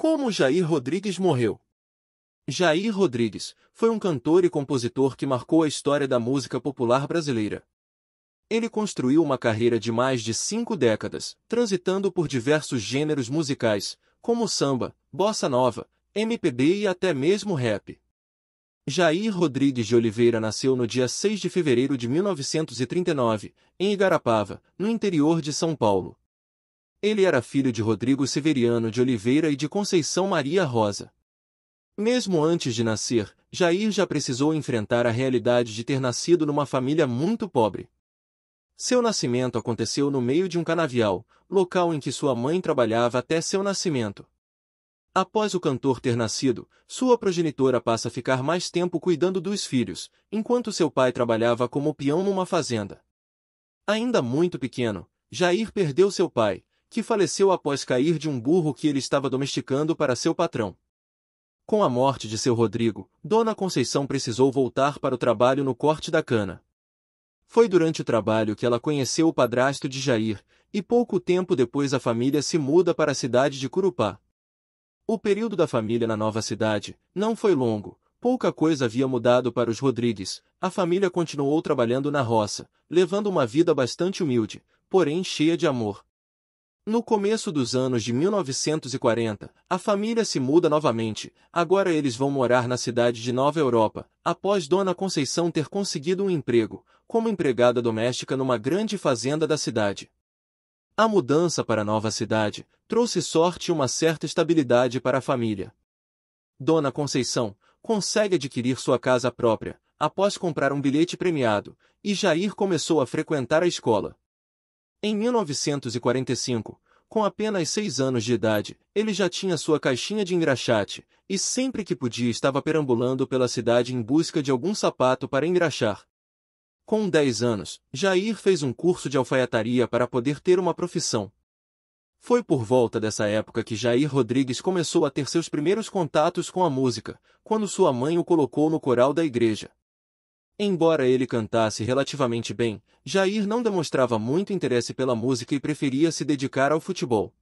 Como Jair Rodrigues morreu? Jair Rodrigues foi um cantor e compositor que marcou a história da música popular brasileira. Ele construiu uma carreira de mais de cinco décadas, transitando por diversos gêneros musicais, como samba, bossa nova, MPB e até mesmo rap. Jair Rodrigues de Oliveira nasceu no dia 6 de fevereiro de 1939, em Igarapava, no interior de São Paulo. Ele era filho de Rodrigo Severiano de Oliveira e de Conceição Maria Rosa. Mesmo antes de nascer, Jair já precisou enfrentar a realidade de ter nascido numa família muito pobre. Seu nascimento aconteceu no meio de um canavial, local em que sua mãe trabalhava até seu nascimento. Após o cantor ter nascido, sua progenitora passa a ficar mais tempo cuidando dos filhos, enquanto seu pai trabalhava como peão numa fazenda. Ainda muito pequeno, Jair perdeu seu pai, que faleceu após cair de um burro que ele estava domesticando para seu patrão. Com a morte de seu Rodrigo, Dona Conceição precisou voltar para o trabalho no corte da cana. Foi durante o trabalho que ela conheceu o padrasto de Jair, e pouco tempo depois a família se muda para a cidade de Curupá. O período da família na nova cidade não foi longo, pouca coisa havia mudado para os Rodrigues, a família continuou trabalhando na roça, levando uma vida bastante humilde, porém cheia de amor, no começo dos anos de 1940, a família se muda novamente, agora eles vão morar na cidade de Nova Europa, após Dona Conceição ter conseguido um emprego, como empregada doméstica numa grande fazenda da cidade. A mudança para a nova cidade trouxe sorte e uma certa estabilidade para a família. Dona Conceição consegue adquirir sua casa própria, após comprar um bilhete premiado, e Jair começou a frequentar a escola. Em 1945, com apenas seis anos de idade, ele já tinha sua caixinha de engraxate, e sempre que podia estava perambulando pela cidade em busca de algum sapato para engraxar. Com 10 anos, Jair fez um curso de alfaiataria para poder ter uma profissão. Foi por volta dessa época que Jair Rodrigues começou a ter seus primeiros contatos com a música, quando sua mãe o colocou no coral da igreja. Embora ele cantasse relativamente bem, Jair não demonstrava muito interesse pela música e preferia se dedicar ao futebol.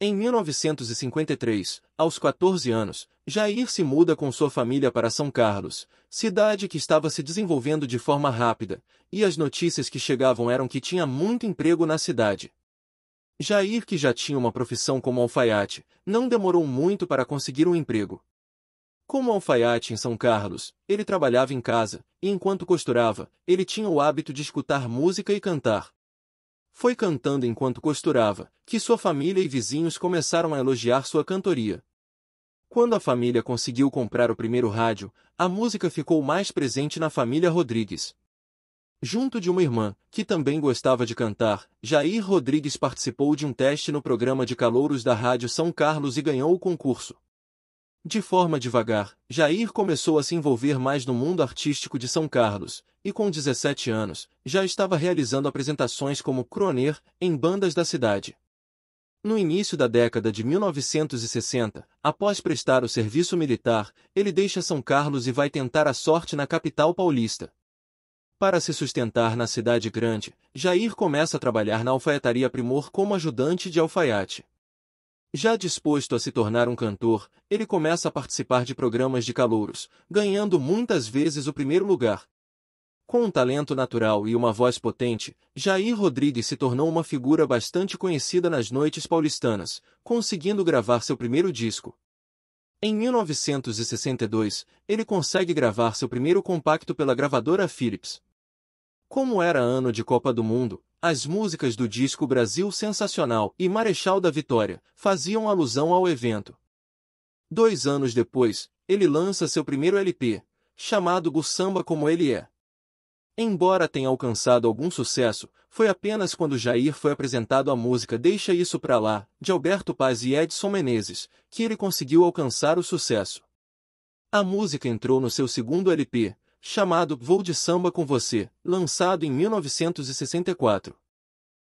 Em 1953, aos 14 anos, Jair se muda com sua família para São Carlos, cidade que estava se desenvolvendo de forma rápida, e as notícias que chegavam eram que tinha muito emprego na cidade. Jair, que já tinha uma profissão como alfaiate, não demorou muito para conseguir um emprego. Como alfaiate em São Carlos, ele trabalhava em casa, e enquanto costurava, ele tinha o hábito de escutar música e cantar. Foi cantando enquanto costurava, que sua família e vizinhos começaram a elogiar sua cantoria. Quando a família conseguiu comprar o primeiro rádio, a música ficou mais presente na família Rodrigues. Junto de uma irmã, que também gostava de cantar, Jair Rodrigues participou de um teste no programa de calouros da Rádio São Carlos e ganhou o concurso. De forma devagar, Jair começou a se envolver mais no mundo artístico de São Carlos, e com 17 anos, já estava realizando apresentações como croner em bandas da cidade. No início da década de 1960, após prestar o serviço militar, ele deixa São Carlos e vai tentar a sorte na capital paulista. Para se sustentar na cidade grande, Jair começa a trabalhar na alfaiataria Primor como ajudante de alfaiate. Já disposto a se tornar um cantor, ele começa a participar de programas de calouros, ganhando muitas vezes o primeiro lugar. Com um talento natural e uma voz potente, Jair Rodrigues se tornou uma figura bastante conhecida nas noites paulistanas, conseguindo gravar seu primeiro disco. Em 1962, ele consegue gravar seu primeiro compacto pela gravadora Philips. Como era ano de Copa do Mundo, as músicas do disco Brasil Sensacional e Marechal da Vitória faziam alusão ao evento. Dois anos depois, ele lança seu primeiro LP, chamado Go Samba Como Ele É. Embora tenha alcançado algum sucesso, foi apenas quando Jair foi apresentado a música Deixa Isso Pra Lá, de Alberto Paz e Edson Menezes, que ele conseguiu alcançar o sucesso. A música entrou no seu segundo LP, chamado Vou de Samba com Você, lançado em 1964.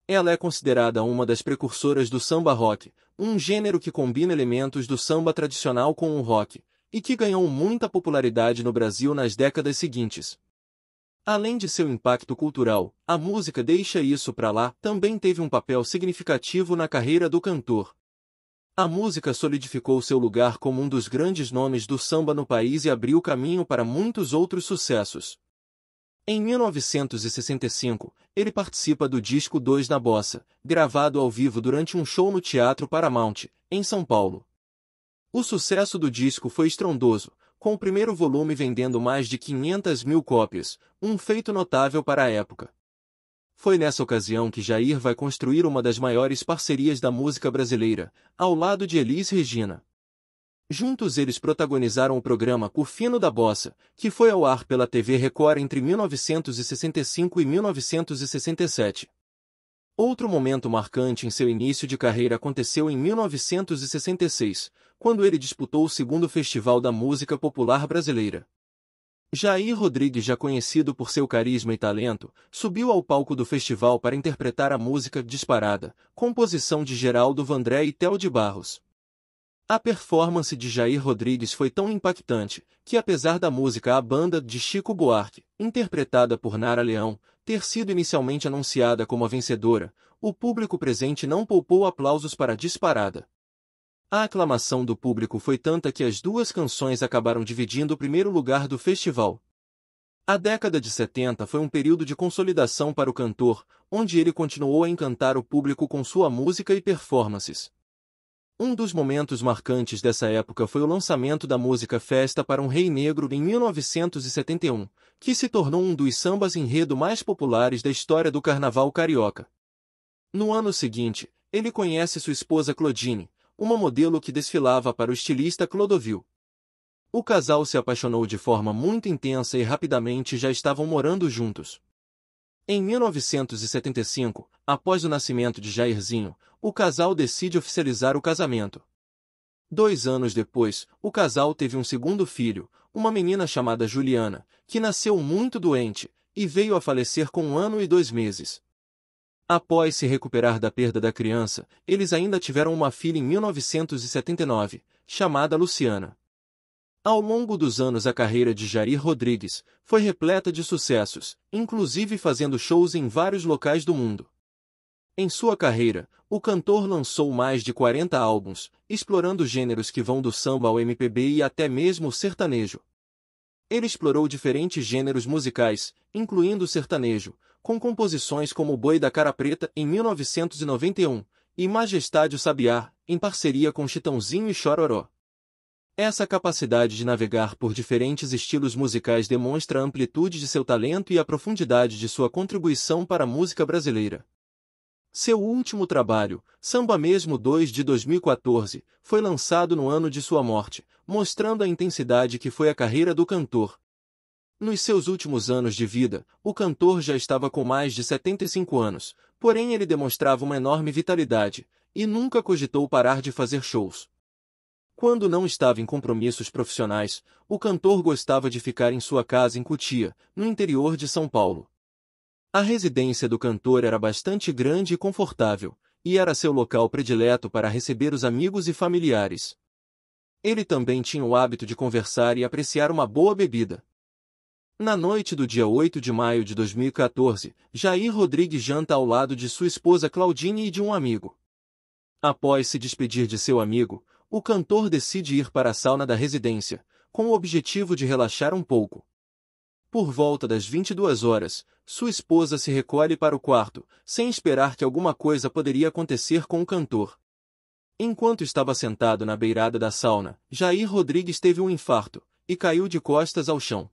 Ela é considerada uma das precursoras do samba rock, um gênero que combina elementos do samba tradicional com o rock, e que ganhou muita popularidade no Brasil nas décadas seguintes. Além de seu impacto cultural, a música Deixa Isso Pra Lá também teve um papel significativo na carreira do cantor, a música solidificou seu lugar como um dos grandes nomes do samba no país e abriu caminho para muitos outros sucessos. Em 1965, ele participa do disco 2 na Bossa, gravado ao vivo durante um show no Teatro Paramount, em São Paulo. O sucesso do disco foi estrondoso, com o primeiro volume vendendo mais de 500 mil cópias, um feito notável para a época. Foi nessa ocasião que Jair vai construir uma das maiores parcerias da música brasileira, ao lado de Elis Regina. Juntos eles protagonizaram o programa Curfino da Bossa, que foi ao ar pela TV Record entre 1965 e 1967. Outro momento marcante em seu início de carreira aconteceu em 1966, quando ele disputou o segundo Festival da Música Popular Brasileira. Jair Rodrigues, já conhecido por seu carisma e talento, subiu ao palco do festival para interpretar a música Disparada, composição de Geraldo Vandré e Theo de Barros. A performance de Jair Rodrigues foi tão impactante que, apesar da música A Banda de Chico Buarque, interpretada por Nara Leão, ter sido inicialmente anunciada como a vencedora, o público presente não poupou aplausos para Disparada. A aclamação do público foi tanta que as duas canções acabaram dividindo o primeiro lugar do festival. A década de 70 foi um período de consolidação para o cantor, onde ele continuou a encantar o público com sua música e performances. Um dos momentos marcantes dessa época foi o lançamento da música Festa para um Rei Negro em 1971, que se tornou um dos sambas enredo mais populares da história do carnaval carioca. No ano seguinte, ele conhece sua esposa Claudine, uma modelo que desfilava para o estilista Clodovil. O casal se apaixonou de forma muito intensa e rapidamente já estavam morando juntos. Em 1975, após o nascimento de Jairzinho, o casal decide oficializar o casamento. Dois anos depois, o casal teve um segundo filho, uma menina chamada Juliana, que nasceu muito doente e veio a falecer com um ano e dois meses. Após se recuperar da perda da criança, eles ainda tiveram uma filha em 1979, chamada Luciana. Ao longo dos anos a carreira de Jair Rodrigues foi repleta de sucessos, inclusive fazendo shows em vários locais do mundo. Em sua carreira, o cantor lançou mais de 40 álbuns, explorando gêneros que vão do samba ao MPB e até mesmo o sertanejo. Ele explorou diferentes gêneros musicais, incluindo o sertanejo, com composições como Boi da Cara Preta em 1991 e Majestade o Sabiá, em parceria com Chitãozinho e Chororó. Essa capacidade de navegar por diferentes estilos musicais demonstra a amplitude de seu talento e a profundidade de sua contribuição para a música brasileira. Seu último trabalho, Samba Mesmo 2 de 2014, foi lançado no ano de sua morte, mostrando a intensidade que foi a carreira do cantor, nos seus últimos anos de vida, o cantor já estava com mais de 75 anos, porém ele demonstrava uma enorme vitalidade e nunca cogitou parar de fazer shows. Quando não estava em compromissos profissionais, o cantor gostava de ficar em sua casa em Cutia, no interior de São Paulo. A residência do cantor era bastante grande e confortável, e era seu local predileto para receber os amigos e familiares. Ele também tinha o hábito de conversar e apreciar uma boa bebida. Na noite do dia 8 de maio de 2014, Jair Rodrigues janta ao lado de sua esposa Claudine e de um amigo. Após se despedir de seu amigo, o cantor decide ir para a sauna da residência, com o objetivo de relaxar um pouco. Por volta das 22 horas, sua esposa se recolhe para o quarto, sem esperar que alguma coisa poderia acontecer com o cantor. Enquanto estava sentado na beirada da sauna, Jair Rodrigues teve um infarto e caiu de costas ao chão.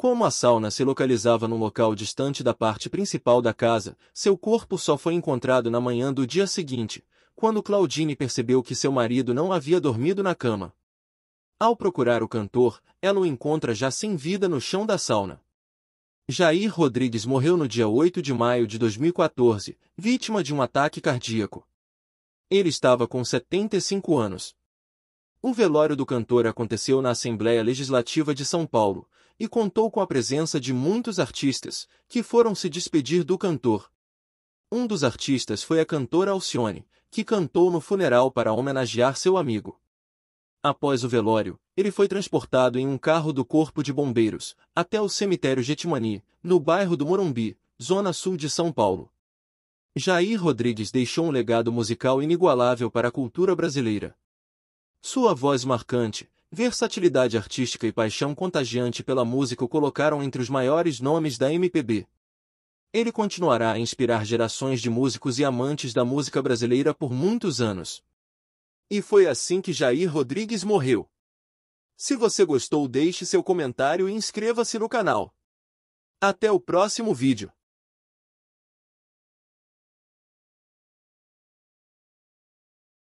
Como a sauna se localizava num local distante da parte principal da casa, seu corpo só foi encontrado na manhã do dia seguinte, quando Claudine percebeu que seu marido não havia dormido na cama. Ao procurar o cantor, ela o encontra já sem vida no chão da sauna. Jair Rodrigues morreu no dia 8 de maio de 2014, vítima de um ataque cardíaco. Ele estava com 75 anos. O velório do cantor aconteceu na Assembleia Legislativa de São Paulo, e contou com a presença de muitos artistas, que foram se despedir do cantor. Um dos artistas foi a cantora Alcione, que cantou no funeral para homenagear seu amigo. Após o velório, ele foi transportado em um carro do Corpo de Bombeiros até o cemitério Getimani, no bairro do Morumbi, zona sul de São Paulo. Jair Rodrigues deixou um legado musical inigualável para a cultura brasileira. Sua voz marcante, versatilidade artística e paixão contagiante pela música o colocaram entre os maiores nomes da MPB. Ele continuará a inspirar gerações de músicos e amantes da música brasileira por muitos anos. E foi assim que Jair Rodrigues morreu. Se você gostou, deixe seu comentário e inscreva-se no canal. Até o próximo vídeo.